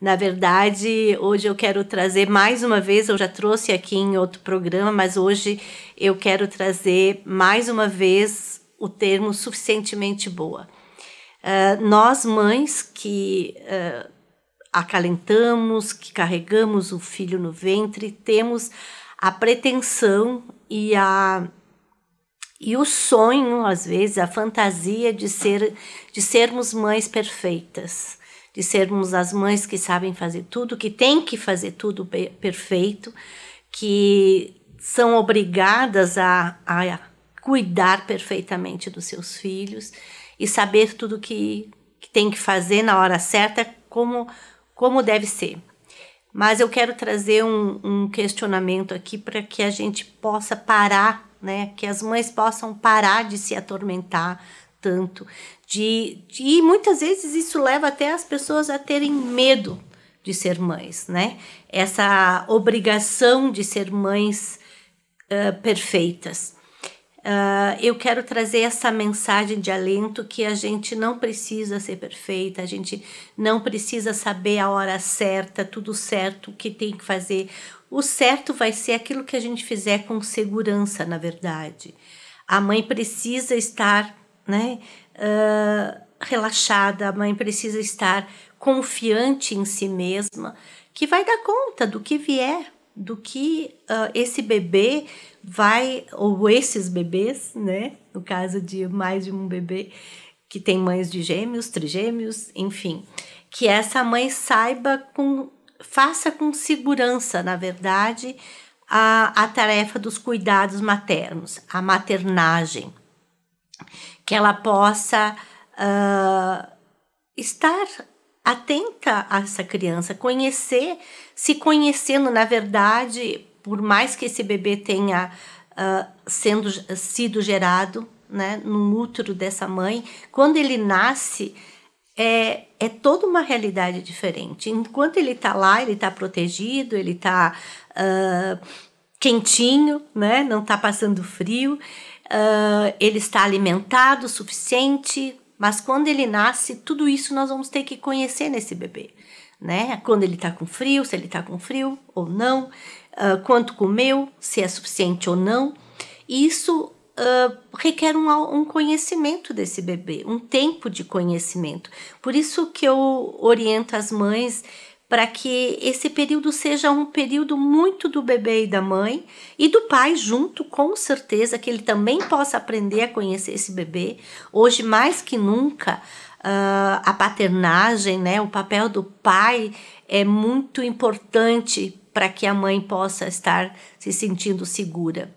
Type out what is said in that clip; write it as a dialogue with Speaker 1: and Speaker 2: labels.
Speaker 1: Na verdade, hoje eu quero trazer mais uma vez, eu já trouxe aqui em outro programa, mas hoje eu quero trazer mais uma vez o termo suficientemente boa. Uh, nós, mães que uh, acalentamos, que carregamos o filho no ventre, temos a pretensão e a e o sonho, às vezes, a fantasia de ser de sermos mães perfeitas, de sermos as mães que sabem fazer tudo, que têm que fazer tudo perfeito, que são obrigadas a, a cuidar perfeitamente dos seus filhos e saber tudo que, que tem que fazer na hora certa, como, como deve ser. Mas eu quero trazer um, um questionamento aqui para que a gente possa parar, né? Que as mães possam parar de se atormentar tanto. De, de, e muitas vezes isso leva até as pessoas a terem medo de ser mães, né? Essa obrigação de ser mães uh, perfeitas. Ah, eu quero trazer essa mensagem de alento que a gente não precisa ser perfeita, a gente não precisa saber a hora certa, tudo certo, o que tem que fazer. O certo vai ser aquilo que a gente fizer com segurança, na verdade. A mãe precisa estar, né? Uh, relaxada, a mãe precisa estar confiante em si mesma, que vai dar conta do que vier, do que uh, esse bebê vai, ou esses bebês, né? No caso de mais de um bebê que tem mães de gêmeos, trigêmeos, enfim, que essa mãe saiba com, faça com segurança, na verdade, a, a tarefa dos cuidados maternos, a maternagem, que ela possa uh, estar atenta a essa criança, conhecer, se conhecendo, na verdade, por mais que esse bebê tenha uh, sendo, sido gerado né, no útero dessa mãe, quando ele nasce, é, é toda uma realidade diferente. Enquanto ele está lá, ele está protegido, ele está uh, ah, quentinho, né, não está passando frio, uh, ele está alimentado o suficiente, mas quando ele nasce, tudo isso nós vamos ter que conhecer nesse bebê, né? Quando ele tá com frio, se ele tá com frio ou não, uh, quanto comeu, se é suficiente ou não. E isso uh, requer um, um conhecimento desse bebê, um tempo de conhecimento. Por isso que eu oriento as mães para que esse período seja um período muito do bebê e da mãe e do pai junto, com certeza, que ele também possa aprender a conhecer esse bebê. Hoje, mais que nunca, uh, a paternagem, né, o papel do pai é muito importante para que a mãe possa estar se sentindo segura.